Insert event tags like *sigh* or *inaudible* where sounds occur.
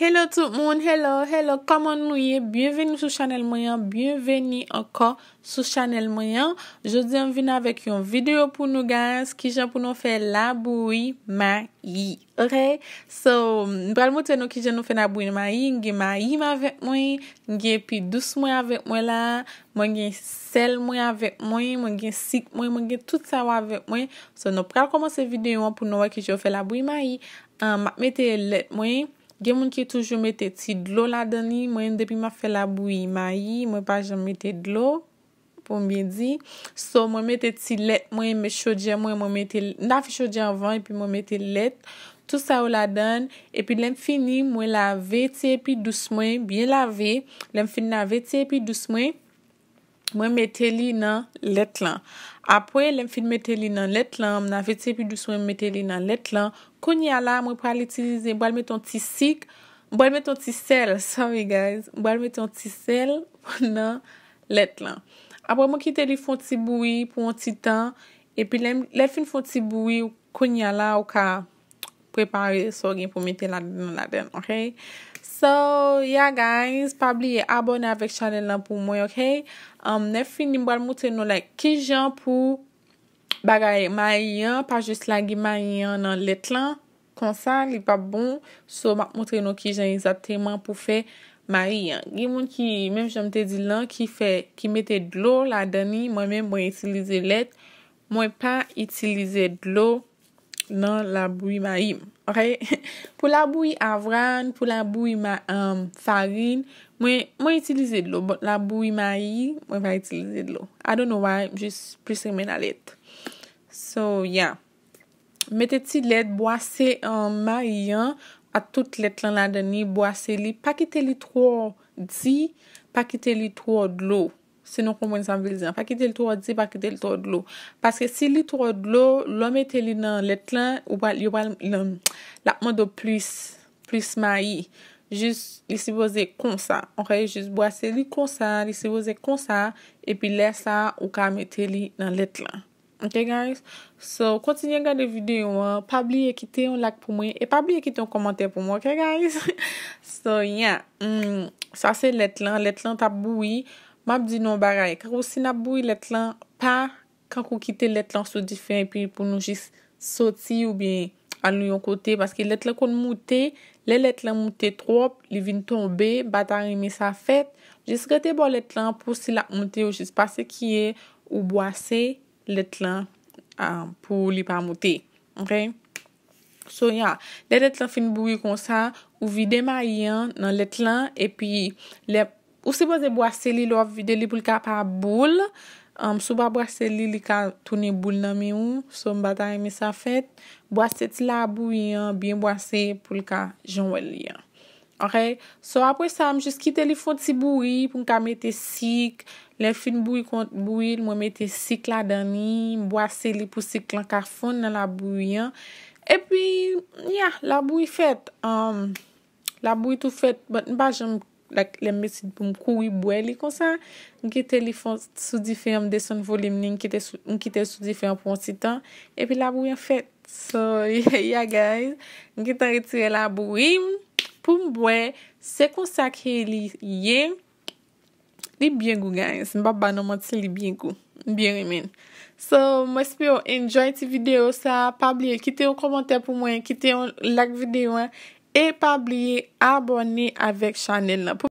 Hello tout moun, hello, hello, koman nou ye? Bienveni sou chanel mwen, bienveni anko sou chanel mwen. Je di an vina avek yon video pou nou gaz, ki jan pou nou fe la boui ma yi, orè? So, pral mouten nou ki jan nou fe la boui ma yi, nge ma yi ma vek mwen, nge pi dous mwen avek mwen la, mwen gen sel mwen avek mwen, mwen gen sik mwen, mwen gen tout sa wavek mwen. So, nou pral koman se video yon pou nou vek ki jan ou fe la boui ma yi. Mwen mette let mwen. Gen moun ki toujou mette ti dlo la dani, mwen depi ma fe la bouy ma yi, mwen pa jan mette dlo, pou mwen bi di. So mwen mette ti let, mwen me chodje, mwen mwen mette, na fi chodje anvan, epi mwen mette let, tout sa ou la dan, epi lem fini mwen lave ti epi dous mwen, bien lave, lem fini lave ti epi dous mwen. Mwen meteli nan let lan. Apre, lem fin meteli nan let lan, mnen avete pi du sou mwen meteli nan let lan. Konya la, mwen pral itilize, mwen meton ti sik, mwen meton ti sel, *laughs* sorry guys, mwen meton ti sel nan let lan. Apre, mwen kite li fon ti boui pou mwen ti tan, epi lem, lem fin fon ti boui, konya la, ou ka prepare so gen pou meteli nan aden, okey? So, ya guys, pabli ye abone avèk chanel lan pou mwen, ok? Am, nefri, nimbo al mouten nou la kijan pou bagaye mariyan, pa jes la gi mariyan nan let lan. Konsan, li pa bon, so mouten nou kijan izateyman pou fe mariyan. Gi moun ki, mem jom te di lan, ki fè, ki metè dlò la dani, mwen men mwen itilize let, mwen pa itilize dlò. nan la boui mayim. Ok? *laughs* Po la boui avran, po la boui um, farin, mwen itilize de lo. La boui mayim, mwen va itilize de lo. I don't know why, jis pwese men a let. So, yeah. Meteti let, bwase um, mayi an, a tout let lan la deni, bwase li, pakite li tro di, pakite li tro de lo. Senon kon mwen san bilzen. Fakite l touro di, pakite l touro dlo. Paskè si li touro dlo, lo meteli nan letlan, yo bal, yo bal, lakman do plis, plis mayi. Jus, li si voze kon sa. Ok, jis boase li kon sa, li si voze kon sa, epi lesa ou ka meteli nan letlan. Ok guys? So, kontinye gade videyo, pabli ekite yon like pou mwen, e pabli ekite yon komante pou mwen, ok guys? *laughs* So, yeah. Sa hmm. se letlan, letlan ta boui. map di nou baray. Kako si na bouy letlan pa, kako kite letlan sou difen, epi pou nou jis soti ou bien an nou yon kote, paske letlan kon mouten, le letlan mouten trop, li vin tonbe, bata remi sa fet, jis kate bo letlan pou si la mouten ou jis pase kiye ou boase letlan pou li pa mouten. Ok? So, ya. Le letlan fin bouy kon sa, ou vi demayen nan letlan epi le... Ou se boze boase li lo avide li pou li ka pa boule. Um, sou ba boase li li ka toune boule nan mi ou. Sou mbata eme sa fet. Boase ti la bouye. Bien boase pou li ka janwe li. Ok. Sou apwe sa m jes kite li fonte si bouye. Poun ka mette sik. Le fin bouye kont bouye. Mwen mette sik la dani. Boase li pou sik la ka fonte nan la bouye. E pi ya la bouye fet. Um, la bouye tou fet. Ba jenm koum. lak lem besid pou m kouwi bwe li konsan m kitè li fons sou difeyan m deson volim ni m kitè sou difeyan pou m sitan epi la bou yon fet so ya *laughs* ya guys m kitè retire la bou pou m bwe se konsan ki li ye li byengou guys m bab ba nanm an ti li byengou biye remen so m espion enjoy ti video sa pabliye, kite yon komante pou mwen kite yon like videyo E pa oubliye abonni avek chanel la pou